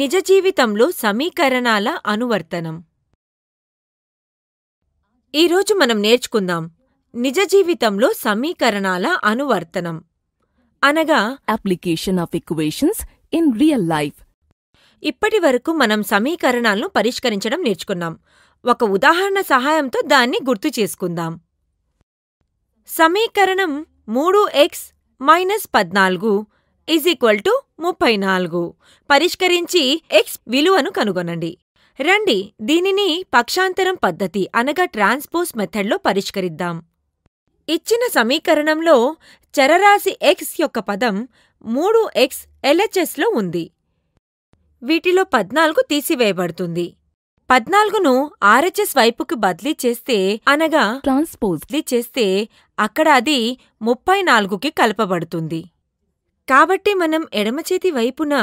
నిజ జీవితంలో సమీకరణాల అనువర్తనం ఈరోజు మనం నేర్చుకుందాం నిజ జీవితంలో సమీకరణాల అనువర్తనం అనగా application of equations in real life ఇప్పటి వరకు మనం సమీకరణాలను పరిష్కరించడం నేర్చుకున్నాం ఒక ఉదాహరణ సహాయంతో దాన్ని గుర్తు చేసుకుందాం సమీకరణం మూడు ఎక్స్ మైనస్ పద్నాలుగు ఈజ్ ఈక్వల్ టు ముప్పై నాలుగు పరిష్కరించి ఎక్స్ విలువను కనుగొనండి రండి దీనిని పక్షాంతరం పద్ధతి అనగా ట్రాన్స్పోజ్ మెథడ్లో పరిష్కరిద్దాం ఇచ్చిన సమీకరణంలో చరరాశి ఎక్స్ యొక్క పదం మూడు ఎక్స్ ఎల్హెచ్ఎస్లో ఉంది వీటిలో పద్నాలుగు తీసివేయబడుతుంది పద్నాలుగును ఆర్హెచ్ఎస్ వైపుకి బదిలీ చేస్తే అనగా ట్రాన్స్పోజ్ చేస్తే అక్కడ అది ముప్పై నాలుగుకి కలపబడుతుంది కాబట్టి మనం ఎడమ చేతి వైపున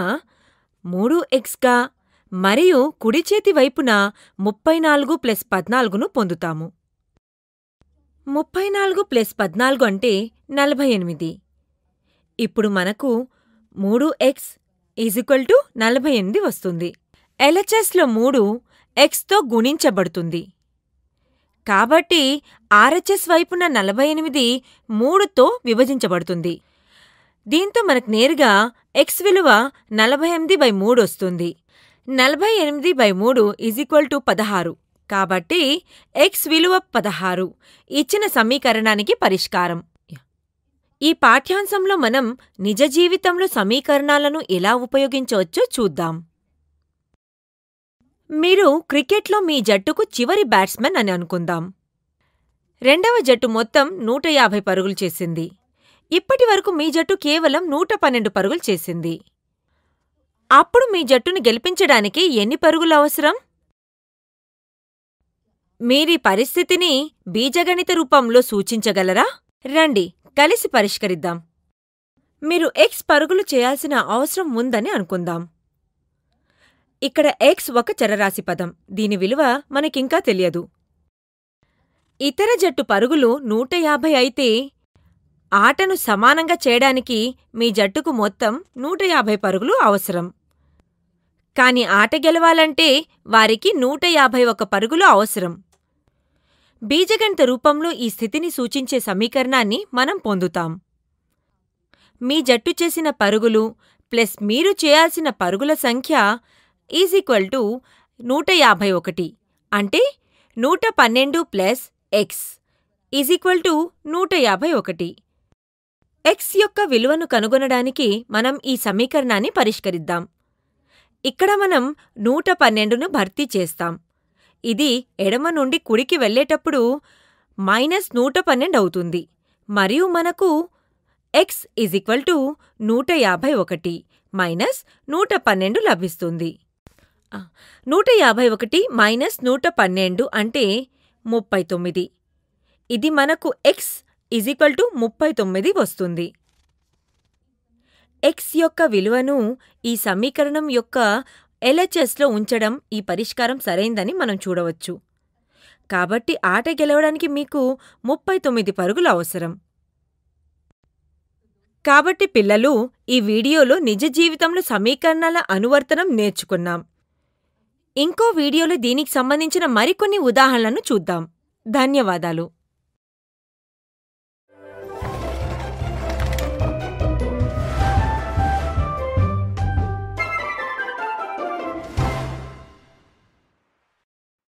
మూడు ఎక్స్గా మరియు కుడి చేతి వైపున ముప్పై నాలుగు ప్లస్ పద్నాలుగును పొందుతాము ముప్పై నాలుగు ప్లస్ పద్నాలుగు అంటే నలభై ఎనిమిది ఇప్పుడు మనకు మూడు ఎక్స్ ఈజ్వల్ టు నలభై ఎనిమిది వస్తుంది ఎల్హెచ్ఎస్లో మూడు ఎక్స్తో గుణించబడుతుంది కాబట్టి ఆర్హెచ్ఎస్ వైపున నలభై ఎనిమిది మూడుతో విభజించబడుతుంది దీంతో మనకు నేరుగా ఎక్స్ విలువ నలభై ఎనిమిది బై మూడు వస్తుంది నలభై ఎనిమిది బై మూడు ఈజ్ ఈక్వల్ టు పదహారు కాబట్టి ఎక్స్ విలువ పదహారు ఇచ్చిన సమీకరణానికి పరిష్కారం ఈ పాఠ్యాంశంలో మనం నిజ జీవితంలో సమీకరణాలను ఎలా ఉపయోగించవచ్చో చూద్దాం మీరు క్రికెట్లో మీ జట్టుకు చివరి బ్యాట్స్మెన్ అని అనుకుందాం రెండవ జట్టు మొత్తం నూట యాభై పరుగులు చేసింది ఇప్పటి వరకు మీ జట్టు కేవలం నూట పన్నెండు పరుగులు చేసింది అప్పుడు మీ జట్టును గెలిపించడానికి ఎన్ని పరుగులు అవసరం మీరీ పరిస్థితిని బీజగణిత రూపంలో సూచించగలరా రండి కలిసి పరిష్కరిద్దాం మీరు ఎక్స్ పరుగులు చేయాల్సిన అవసరం ఉందని అనుకుందాం ఇక్కడ ఎక్స్ ఒక చరరాశి పదం దీని విలువ మనకింకా తెలియదు ఇతర జట్టు పరుగులు నూట యాభై అయితే ఆటను సమానంగా చేయడానికి మీ జట్టుకు మొత్తం నూట యాభై పరుగులు అవసరం కాని ఆట గెలవాలంటే వారికి నూట యాభై ఒక పరుగులు అవసరం బీజగణిత రూపంలో ఈ స్థితిని సూచించే సమీకరణాన్ని మనం పొందుతాం మీ జట్టు చేసిన పరుగులు ప్లస్ మీరు చేయాల్సిన పరుగుల సంఖ్య ఈజ్ ఈక్వల్ టు నూట యాభై ఒకటి అంటే నూట పన్నెండు plus x is equal to నూట యాభై ఒకటి ఎక్స్ యొక్క విలువను కనుగొనడానికి మనం ఈ సమీకరణాన్ని పరిష్కరిద్దాం ఇక్కడ మనం నూట పన్నెండును భర్తీ చేస్తాం ఇది ఎడమ నుండి కుడికి వెళ్లేటప్పుడు మైనస్ నూట పన్నెండు అవుతుంది మరియు మనకు ఎక్స్ ఈజ్ ఈక్వల్ టు నూట యాభై ఒకటి మైనస్ నూట పన్నెండు లభిస్తుంది నూట యాభై ఒకటి మైనస్ నూట పన్నెండు అంటే ముప్పై తొమ్మిది ఇది మనకు ఎక్స్ ఈక్వల్ టు ముప్పై తొమ్మిది వస్తుంది ఎక్స్ యొక్క విలువను ఈ సమీకరణం యొక్క ఎల్హెచ్ఎస్లో ఉంచడం ఈ పరిష్కారం సరైందని మనం చూడవచ్చు కాబట్టి ఆట గెలవడానికి మీకు ముప్పై తొమ్మిది పరుగులు అవసరం కాబట్టి పిల్లలు ఈ వీడియోలో నిజ జీవితంలో సమీకరణాల అనువర్తనం నేర్చుకున్నాం ఇంకో వీడియోలో దీనికి సంబంధించిన మరికొన్ని ఉదాహరణలను చూద్దాం ధన్యవాదాలు